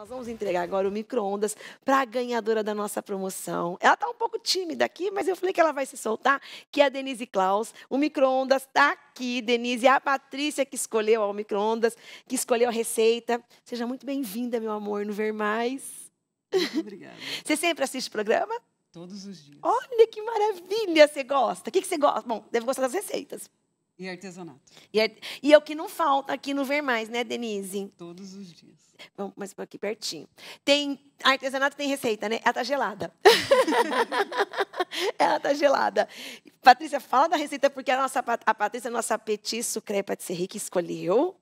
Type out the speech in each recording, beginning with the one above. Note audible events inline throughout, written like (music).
Nós vamos entregar agora o micro-ondas para a ganhadora da nossa promoção. Ela está um pouco tímida aqui, mas eu falei que ela vai se soltar, que é a Denise Klaus. O micro-ondas está aqui, Denise. a Patrícia que escolheu o micro-ondas, que escolheu a receita. Seja muito bem-vinda, meu amor, no Ver Mais. Muito obrigada. (laughs) Você sempre assiste o programa? Todos os dias. Olha que maravilha, você gosta. O que, que você gosta? Bom, deve gostar das receitas. E artesanato. E, e, é o que não falta aqui no Ver Mais, né, Denise? Todos os dias. Vamos, mas por aqui pertinho. Tem artesanato tem receita, né? Ela tá gelada. (laughs) ela tá gelada. Patrícia, fala da receita porque a nossa a Patrícia, nossa petiço crepa de serri que escolheu.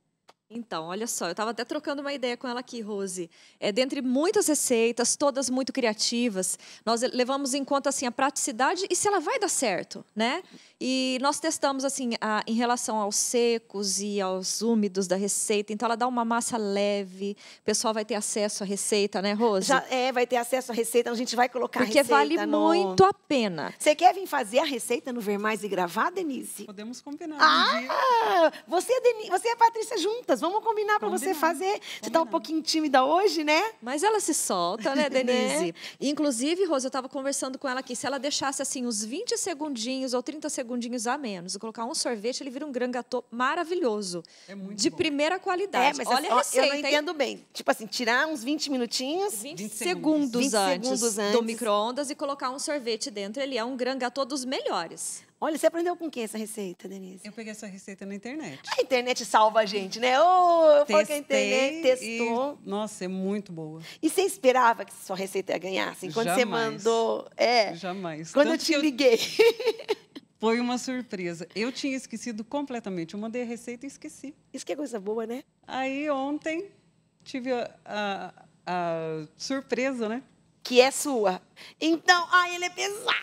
Então, olha só, eu estava até trocando uma ideia com ela aqui, Rose. É, dentre muitas receitas, todas muito criativas, nós levamos em conta assim a praticidade e se ela vai dar certo, né? E nós testamos assim, a, em relação aos secos e aos úmidos da receita. Então ela dá uma massa leve. O pessoal vai ter acesso à receita, né, Rose? Já, é, vai ter acesso à receita. A gente vai colocar Porque a receita vale no... muito a pena. Você quer vir fazer a receita no Ver Mais e gravar, Denise? Podemos combinar. Ah, um você, é Denise, você e a Patrícia juntas. Vamos combinar para você fazer. Você está um pouquinho tímida hoje, né? Mas ela se solta, né, (laughs) Denise? né? Inclusive, Rose, eu estava conversando com ela aqui. Se ela deixasse assim uns 20 segundinhos ou 30 segundos segundinhos a menos. Eu colocar um sorvete, ele vira um gran gâteau maravilhoso. É muito De bom. primeira qualidade. É, mas Olha a receita. Assim, eu não entendo bem. Tipo assim, tirar uns 20 minutinhos. 20, 20 segundos, 20 antes, segundos antes do micro-ondas e colocar um sorvete dentro. Ele é um gran gâteau dos melhores. Olha, você aprendeu com quem essa receita, Denise? Eu peguei essa receita na internet. A internet salva a gente, né? Oh, eu que a internet testou. E, nossa, é muito boa. E você esperava que sua receita ganhasse? Assim, quando Jamais. você mandou. É. Jamais. Quando Tanto eu te eu... liguei. (laughs) Foi uma surpresa. Eu tinha esquecido completamente. Eu mandei a receita e esqueci. Isso que é coisa boa, né? Aí ontem tive a, a, a surpresa, né? Que é sua. Então, ai, ele é pesado!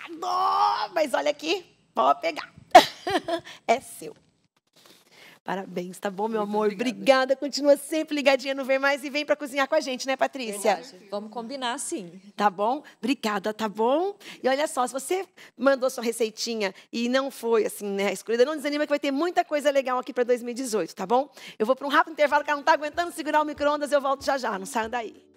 Mas olha aqui, pode pegar. (laughs) é seu. Parabéns, tá bom, meu Muito amor? Obrigada. obrigada. Continua sempre ligadinha no Vem Mais e vem para cozinhar com a gente, né, Patrícia? Verdade. Vamos combinar, sim. Tá bom? Obrigada, tá bom? E olha só, se você mandou sua receitinha e não foi assim, né, escolhida, não desanima que vai ter muita coisa legal aqui para 2018, tá bom? Eu vou para um rápido intervalo que ela não tá aguentando segurar o micro-ondas, eu volto já já, não saiam daí.